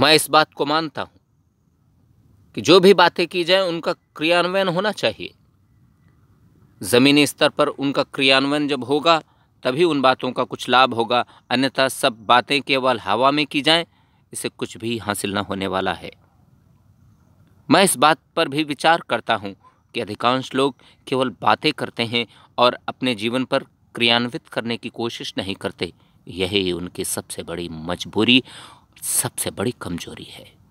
मैं इस बात को मानता हूँ कि जो भी बातें की जाए उनका क्रियान्वयन होना चाहिए ज़मीनी स्तर पर उनका क्रियान्वयन जब होगा तभी उन बातों का कुछ लाभ होगा अन्यथा सब बातें केवल हवा में की जाएं इसे कुछ भी हासिल न होने वाला है मैं इस बात पर भी विचार करता हूँ कि अधिकांश लोग केवल बातें करते हैं और अपने जीवन पर क्रियान्वित करने की कोशिश नहीं करते यही उनकी सबसे बड़ी मजबूरी सबसे बड़ी कमजोरी है